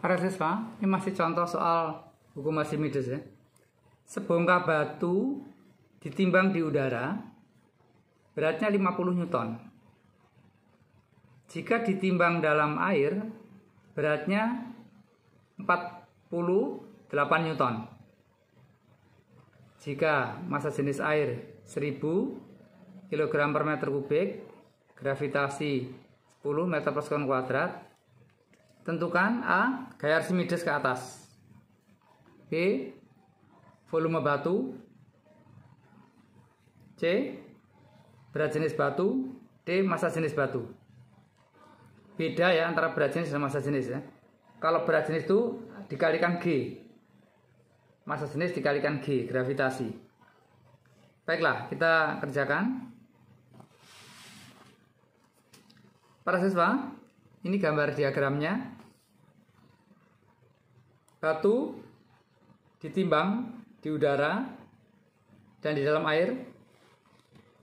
Para siswa, ini masih contoh soal hukum Archimedes ya. Sebongkah batu ditimbang di udara, beratnya 50 Newton. Jika ditimbang dalam air, beratnya 48 Newton. Jika massa jenis air 1000 kg per meter kubik, gravitasi 10 meter per sekon kuadrat, Tentukan A. Gaya Archimedes ke atas B. Volume batu C. Berat jenis batu D. Masa jenis batu Beda ya antara berat jenis dan masa jenis ya Kalau berat jenis itu dikalikan G Masa jenis dikalikan G, gravitasi Baiklah, kita kerjakan Para siswa, ini gambar diagramnya. Batu ditimbang di udara dan di dalam air.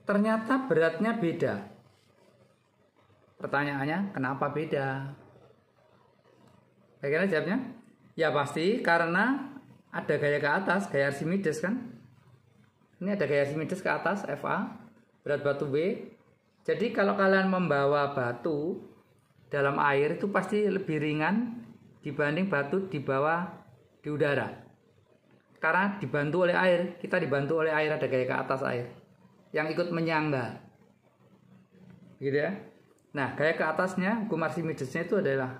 Ternyata beratnya beda. Pertanyaannya, kenapa beda? Bagaimana jawabnya? Ya pasti karena ada gaya ke atas, gaya Archimedes kan? Ini ada gaya Archimedes ke atas, FA, berat batu B. Jadi kalau kalian membawa batu dalam air itu pasti lebih ringan dibanding batu di bawah di udara. Karena dibantu oleh air, kita dibantu oleh air ada gaya ke atas air yang ikut menyangga. Gitu ya. Nah, gaya ke atasnya hukum Archimedesnya itu adalah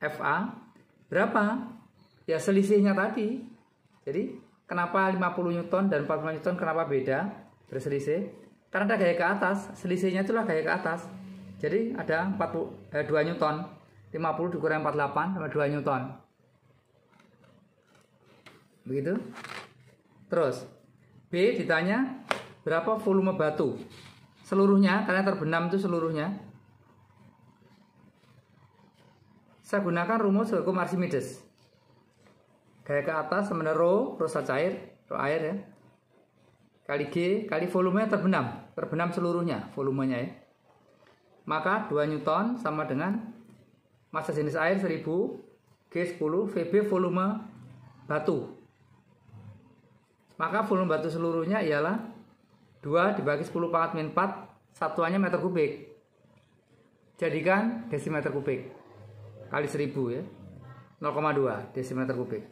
FA berapa? Ya selisihnya tadi. Jadi, kenapa 50 Newton dan 40 Newton kenapa beda? Berselisih. Karena ada gaya ke atas, selisihnya itulah gaya ke atas jadi ada 40, eh, 2 Newton. 50 dikurang 48 sama 2 Newton. Begitu. Terus B ditanya berapa volume batu seluruhnya karena terbenam itu seluruhnya. Saya gunakan rumus hukum Archimedes. Gaya ke atas sama rho, cair, rho air ya. Kali G, kali volumenya terbenam, terbenam seluruhnya volumenya ya maka 2 Newton sama dengan massa jenis air 1000 G10 VB volume batu. Maka volume batu seluruhnya ialah 2 dibagi 10 pangkat min 4 satuannya meter kubik. Jadikan desimeter kubik kali 1000 ya. 0,2 desimeter kubik.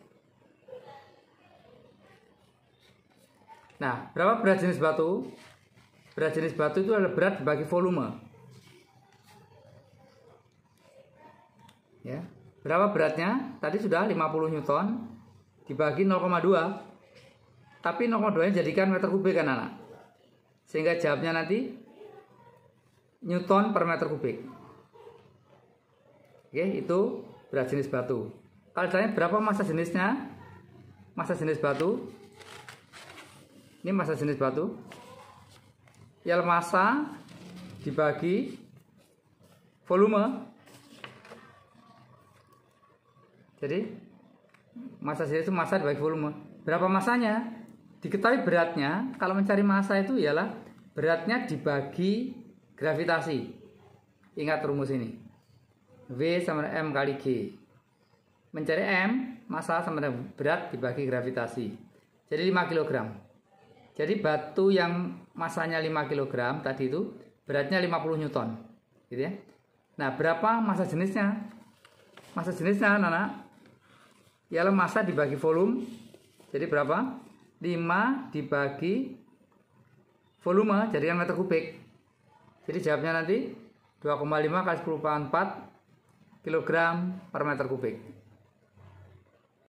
Nah, berapa berat jenis batu? Berat jenis batu itu adalah berat dibagi volume. ya berapa beratnya tadi sudah 50 newton dibagi 0,2 tapi 0,2 nya jadikan meter kubik kan anak sehingga jawabnya nanti newton per meter kubik oke itu berat jenis batu kalau ditanya berapa massa jenisnya massa jenis batu ini massa jenis batu ya massa dibagi volume Jadi masa sendiri itu masa dibagi volume. Berapa masanya? Diketahui beratnya, kalau mencari masa itu ialah beratnya dibagi gravitasi. Ingat rumus ini. V sama dengan M kali G. Mencari M, masa sama dengan berat dibagi gravitasi. Jadi 5 kg. Jadi batu yang masanya 5 kg tadi itu beratnya 50 Newton. Gitu ya. Nah, berapa masa jenisnya? Masa jenisnya, anak-anak, ialah masa dibagi volume. Jadi berapa? 5 dibagi volume jadi yang meter kubik. Jadi jawabnya nanti 2,5 kali 10 pangkat 4 kg per meter kubik.